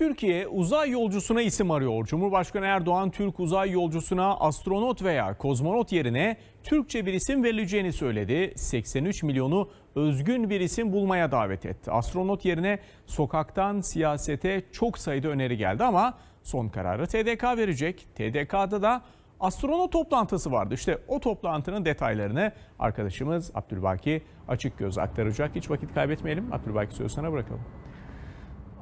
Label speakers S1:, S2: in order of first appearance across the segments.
S1: Türkiye uzay yolcusuna isim arıyor. Cumhurbaşkanı Erdoğan Türk uzay yolcusuna astronot veya kozmonot yerine Türkçe bir isim verileceğini söyledi. 83 milyonu özgün bir isim bulmaya davet etti. Astronot yerine sokaktan siyasete çok sayıda öneri geldi ama son kararı TDK verecek. TDK'da da astronot toplantısı vardı. İşte o toplantının detaylarını arkadaşımız Abdülbaki göz aktaracak. Hiç vakit kaybetmeyelim. Abdülbaki sözü sana bırakalım.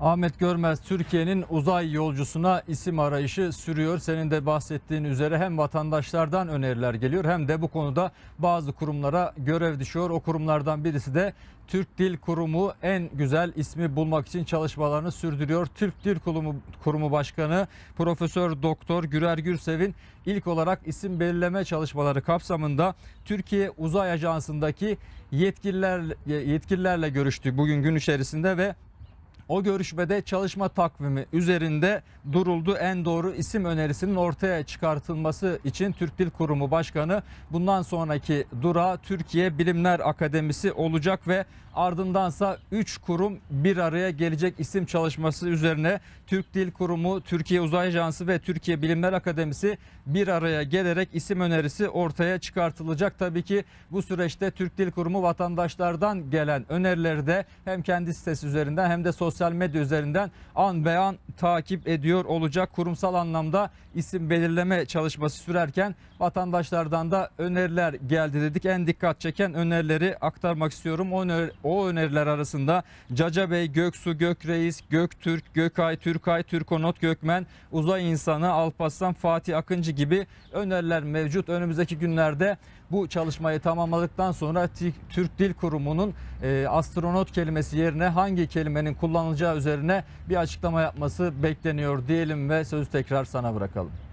S2: Ahmet Görmez Türkiye'nin uzay yolcusuna isim arayışı sürüyor. Senin de bahsettiğin üzere hem vatandaşlardan öneriler geliyor hem de bu konuda bazı kurumlara görev düşüyor. O kurumlardan birisi de Türk Dil Kurumu en güzel ismi bulmak için çalışmalarını sürdürüyor. Türk Dil Kurumu, Kurumu Başkanı Profesör Doktor Gürer Gürsev'in ilk olarak isim belirleme çalışmaları kapsamında Türkiye Uzay Ajansı'ndaki yetkililer yetkililerle görüştü bugün gün içerisinde ve o görüşmede çalışma takvimi üzerinde duruldu. En doğru isim önerisinin ortaya çıkartılması için Türk Dil Kurumu Başkanı bundan sonraki durağı Türkiye Bilimler Akademisi olacak ve ardındansa 3 kurum bir araya gelecek isim çalışması üzerine Türk Dil Kurumu, Türkiye Uzay Ajansı ve Türkiye Bilimler Akademisi bir araya gelerek isim önerisi ortaya çıkartılacak. Tabii ki bu süreçte Türk Dil Kurumu vatandaşlardan gelen önerileri de hem kendi sitesi üzerinden hem de sosyal sosyal medya üzerinden an beyan takip ediyor olacak. Kurumsal anlamda isim belirleme çalışması sürerken vatandaşlardan da öneriler geldi dedik. En dikkat çeken önerileri aktarmak istiyorum. O, öner o öneriler arasında Caca Bey, Göksu, Gökreis, Göktürk, Gökay, Türkay, Türkonot, Gökmen, Uzay İnsanı, Alparslan, Fatih Akıncı gibi öneriler mevcut. Önümüzdeki günlerde bu çalışmayı tamamladıktan sonra Türk Dil Kurumu'nun e, astronot kelimesi yerine hangi kelimenin kullanılacağı üzerine bir açıklama yapması bekleniyor diyelim ve sözü tekrar sana bırakalım.